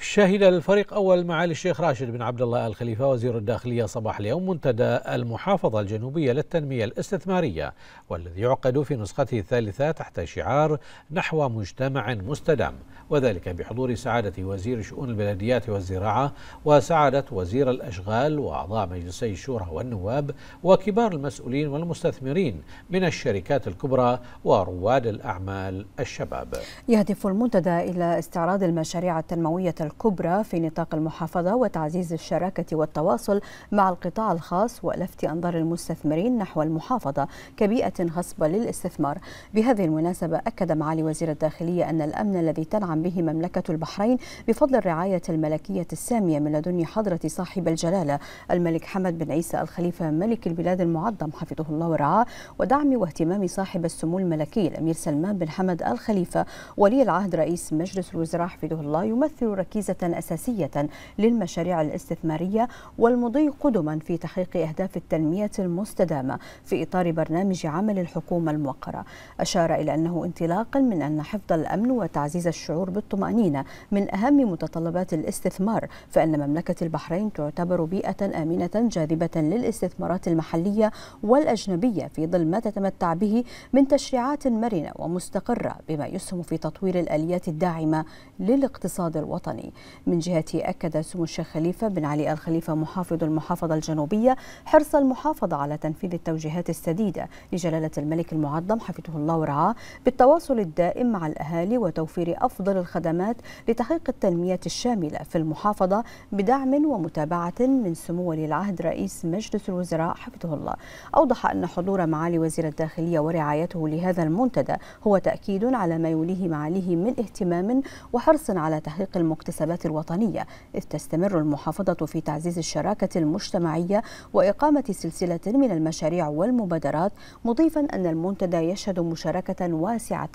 شهد الفريق أول معالي الشيخ راشد بن عبد الله الخليفة وزير الداخلية صباح اليوم منتدى المحافظة الجنوبية للتنمية الاستثمارية والذي يعقد في نسخته الثالثة تحت شعار نحو مجتمع مستدام وذلك بحضور سعادة وزير شؤون البلديات والزراعة وسعادة وزير الأشغال وأعضاء مجلسي الشورى والنواب وكبار المسؤولين والمستثمرين من الشركات الكبرى ورواد الأعمال الشباب يهدف المنتدى إلى استعراض المشاريع التنموية الكبرى كبرى في نطاق المحافظة وتعزيز الشراكة والتواصل مع القطاع الخاص ولفت أنظار المستثمرين نحو المحافظة كبيئة غصبة للاستثمار بهذه المناسبة أكد معالي وزير الداخلية أن الأمن الذي تنعم به مملكة البحرين بفضل الرعاية الملكية السامية من لدن حضرة صاحب الجلالة الملك حمد بن عيسى الخليفة ملك البلاد المعظم حفظه الله ورعاه ودعم واهتمام صاحب السمو الملكي الأمير سلمان بن حمد الخليفة ولي العهد رئيس مجلس الوزراء حفظه الله يمثل ركيزة ركيزة أساسية للمشاريع الاستثمارية والمضي قدما في تحقيق أهداف التنمية المستدامة في إطار برنامج عمل الحكومة الموقرة أشار إلى أنه انطلاقا من أن حفظ الأمن وتعزيز الشعور بالطمأنينة من أهم متطلبات الاستثمار فإن مملكة البحرين تعتبر بيئة آمنة جاذبة للاستثمارات المحلية والأجنبية في ظل ما تتمتع به من تشريعات مرنة ومستقرة بما يسهم في تطوير الآليات الداعمة للاقتصاد الوطني من جهته أكد سمو الشيخ خليفة بن علي الخليفة محافظ المحافظة الجنوبية حرص المحافظة على تنفيذ التوجيهات السديدة لجلالة الملك المعظم حفظه الله ورعاه بالتواصل الدائم مع الأهالي وتوفير أفضل الخدمات لتحقيق التنمية الشاملة في المحافظة بدعم ومتابعة من سمو ولي العهد رئيس مجلس الوزراء حفظه الله أوضح أن حضور معالي وزير الداخلية ورعايته لهذا المنتدى هو تأكيد على ما يوليه معاليه من اهتمام وحرص على تحقيق المكتسبات المناسبات الوطنية إذ تستمر المحافظة في تعزيز الشراكة المجتمعية وإقامة سلسلة من المشاريع والمبادرات مضيفا أن المنتدى يشهد مشاركة واسعة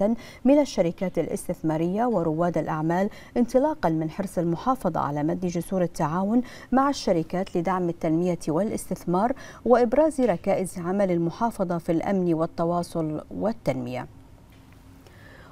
من الشركات الاستثمارية ورواد الأعمال انطلاقا من حرص المحافظة على مد جسور التعاون مع الشركات لدعم التنمية والاستثمار وإبراز ركائز عمل المحافظة في الأمن والتواصل والتنمية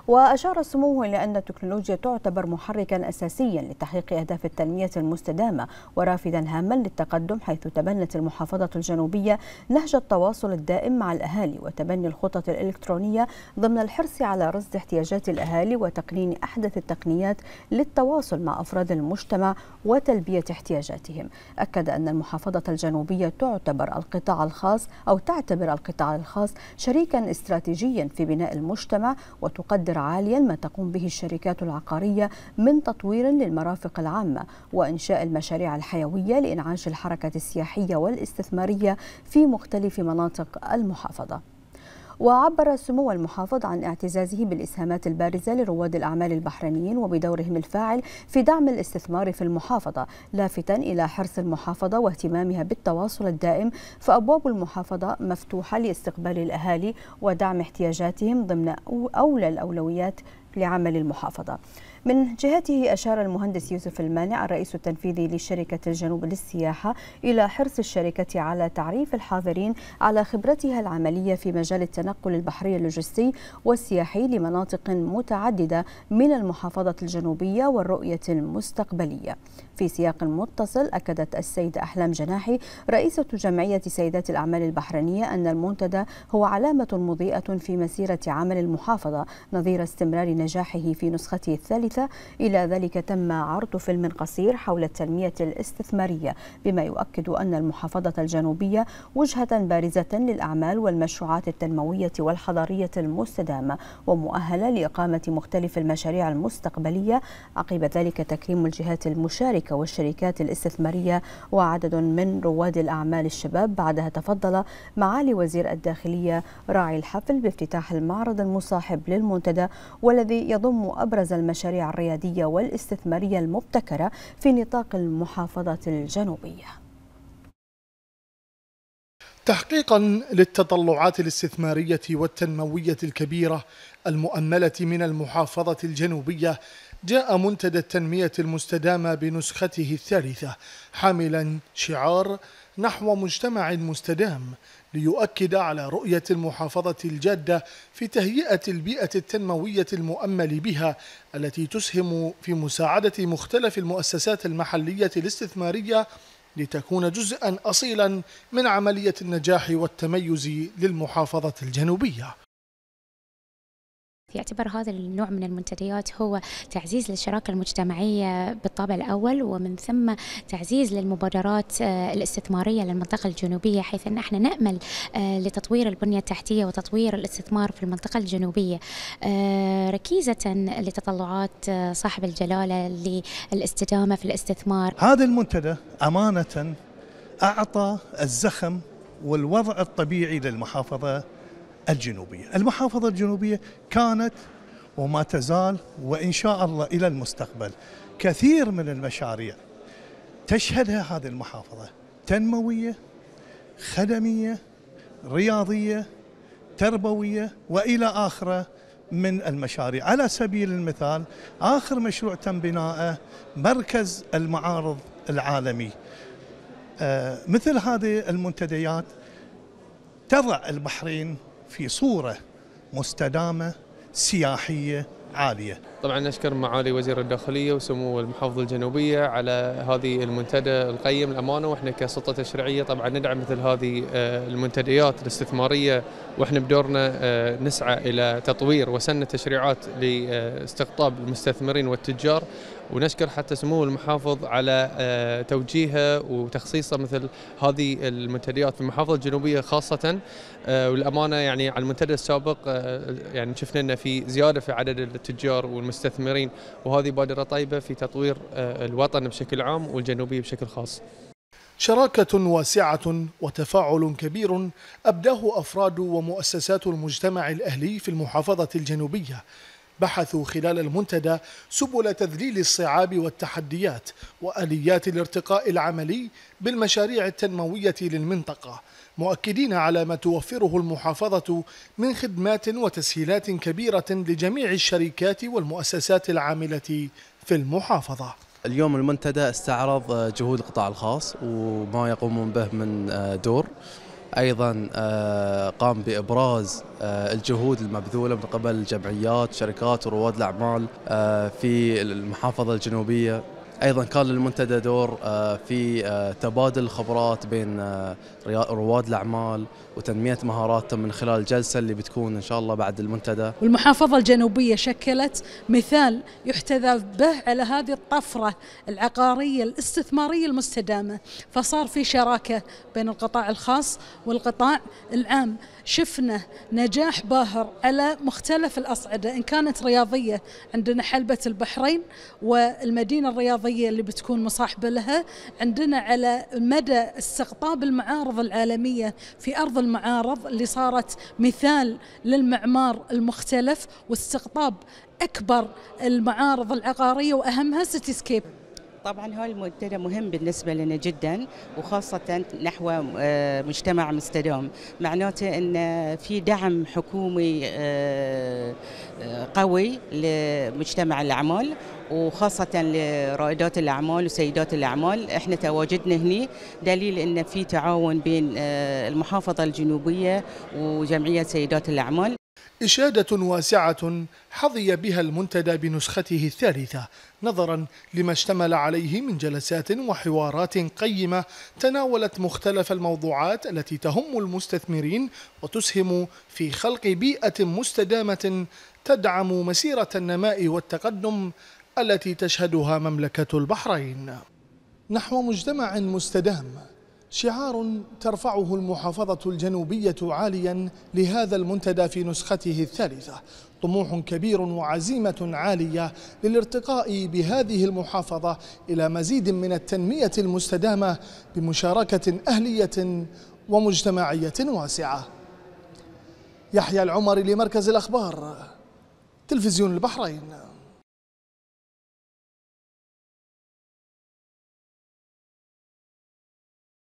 وأشار سموه إلى أن التكنولوجيا تعتبر محركا أساسيا لتحقيق أهداف التنمية المستدامة ورافدا هاما للتقدم حيث تبنت المحافظة الجنوبية نهج التواصل الدائم مع الأهالي وتبني الخطط الإلكترونية ضمن الحرص على رصد احتياجات الأهالي وتقنين أحدث التقنيات للتواصل مع أفراد المجتمع وتلبية احتياجاتهم أكد أن المحافظة الجنوبية تعتبر القطاع الخاص أو تعتبر القطاع الخاص شريكا استراتيجيا في بناء المجتمع وتقدم قدر عاليا ما تقوم به الشركات العقارية من تطوير للمرافق العامة وإنشاء المشاريع الحيوية لإنعاش الحركة السياحية والاستثمارية في مختلف مناطق المحافظة وعبر سمو المحافظ عن اعتزازه بالإسهامات البارزة لرواد الأعمال البحرينيين وبدورهم الفاعل في دعم الاستثمار في المحافظة لافتا إلى حرص المحافظة واهتمامها بالتواصل الدائم فأبواب المحافظة مفتوحة لاستقبال الأهالي ودعم احتياجاتهم ضمن أولى الأولويات لعمل المحافظة من جهته أشار المهندس يوسف المانع الرئيس التنفيذي لشركة الجنوب للسياحة إلى حرص الشركة على تعريف الحاضرين على خبرتها العملية في مجال التنقل البحري اللوجستي والسياحي لمناطق متعددة من المحافظة الجنوبية والرؤية المستقبلية في سياق متصل أكدت السيدة أحلام جناحي رئيسة جمعية سيدات الأعمال البحرينية أن المنتدى هو علامة مضيئة في مسيرة عمل المحافظة نظير استمرار نجاحه في نسخته الثالثة 2005 إلى ذلك تم عرض فيلم قصير حول التنمية الاستثمارية بما يؤكد أن المحافظة الجنوبية وجهة بارزة للأعمال والمشروعات التنموية والحضرية المستدامة ومؤهلة لإقامة مختلف المشاريع المستقبلية عقب ذلك تكريم الجهات المشاركة والشركات الاستثمارية وعدد من رواد الأعمال الشباب بعدها تفضل معالي وزير الداخلية راعي الحفل بافتتاح المعرض المصاحب للمنتدى والذي يضم أبرز المشاريع المشاريع الريادية والاستثمارية المبتكرة في نطاق المحافظة الجنوبية تحقيقا للتطلعات الاستثمارية والتنموية الكبيرة المؤملة من المحافظة الجنوبية جاء منتدى التنمية المستدامة بنسخته الثالثة حاملا شعار نحو مجتمع مستدام ليؤكد على رؤية المحافظة الجادة في تهيئة البيئة التنموية المؤمل بها التي تسهم في مساعدة مختلف المؤسسات المحلية الاستثمارية لتكون جزءا أصيلا من عملية النجاح والتميز للمحافظة الجنوبية يعتبر هذا النوع من المنتديات هو تعزيز للشراكة المجتمعية بالطابع الأول ومن ثم تعزيز للمبادرات آه، الاستثمارية للمنطقة الجنوبية حيث أن احنا نأمل آه، لتطوير البنية التحتية وتطوير الاستثمار في المنطقة الجنوبية آه، ركيزة لتطلعات صاحب الجلالة للاستدامة في الاستثمار هذا المنتدى أمانة أعطى الزخم والوضع الطبيعي للمحافظة الجنوبية المحافظة الجنوبية كانت وما تزال وإن شاء الله إلى المستقبل كثير من المشاريع تشهدها هذه المحافظة تنموية خدمية رياضية تربوية وإلى آخره من المشاريع على سبيل المثال آخر مشروع تم بناءه مركز المعارض العالمي آه، مثل هذه المنتديات تضع البحرين في صورة مستدامة سياحية عالية طبعا نشكر معالي وزير الداخلية وسمو المحافظة الجنوبية على هذه المنتدى القيم الأمانة وإحنا كسلطة تشريعية طبعا ندعم مثل هذه آه، المنتديات الاستثمارية وإحنا بدورنا آه، نسعى إلى تطوير وسن التشريعات لاستقطاب المستثمرين والتجار ونشكر حتى سمو المحافظ على آه، توجيهه وتخصيصه مثل هذه المنتديات في المحافظه الجنوبيه خاصه آه، والامانه يعني على المنتدى السابق آه، يعني شفنا انه في زياده في عدد التجار والمستثمرين وهذه بادره طيبه في تطوير الوطن بشكل عام والجنوبيه بشكل خاص. شراكة واسعة وتفاعل كبير أبداه أفراد ومؤسسات المجتمع الأهلي في المحافظة الجنوبية بحثوا خلال المنتدى سبل تذليل الصعاب والتحديات واليات الارتقاء العملي بالمشاريع التنمويه للمنطقه مؤكدين على ما توفره المحافظه من خدمات وتسهيلات كبيره لجميع الشركات والمؤسسات العامله في المحافظه اليوم المنتدى استعرض جهود القطاع الخاص وما يقومون به من دور ايضا آه، قام بابراز آه، الجهود المبذوله من قبل جمعيات شركات ورواد الاعمال آه، في المحافظه الجنوبيه ايضا كان للمنتدى دور آه، في آه، تبادل الخبرات بين آه، رواد الاعمال وتنميه مهاراتهم من خلال الجلسه اللي بتكون ان شاء الله بعد المنتدى. والمحافظه الجنوبيه شكلت مثال يحتذى به على هذه الطفره العقاريه الاستثماريه المستدامه، فصار في شراكه بين القطاع الخاص والقطاع العام، شفنا نجاح باهر على مختلف الاصعده ان كانت رياضيه عندنا حلبه البحرين والمدينه الرياضيه القضية اللي بتكون مصاحبة لها عندنا على مدى استقطاب المعارض العالمية في أرض المعارض اللي صارت مثال للمعمار المختلف واستقطاب أكبر المعارض العقارية وأهمها سيتي سكيب طبعا هو المنتدى مهم بالنسبة لنا جدا وخاصة نحو آه، مجتمع مستدام معناته أن في دعم حكومي آه، آه، قوي لمجتمع الأعمال وخاصة لرائدات الأعمال وسيدات الأعمال احنا تواجدنا هنا دليل أن في تعاون بين المحافظة الجنوبية وجمعية سيدات الأعمال إشادة واسعة حظي بها المنتدى بنسخته الثالثة نظرا لما اشتمل عليه من جلسات وحوارات قيمة تناولت مختلف الموضوعات التي تهم المستثمرين وتسهم في خلق بيئة مستدامة تدعم مسيرة النماء والتقدم التي تشهدها مملكة البحرين نحو مجتمع مستدام شعار ترفعه المحافظة الجنوبية عاليا لهذا المنتدى في نسخته الثالثة طموح كبير وعزيمة عالية للارتقاء بهذه المحافظة إلى مزيد من التنمية المستدامة بمشاركة أهلية ومجتمعية واسعة يحيى العمر لمركز الأخبار تلفزيون البحرين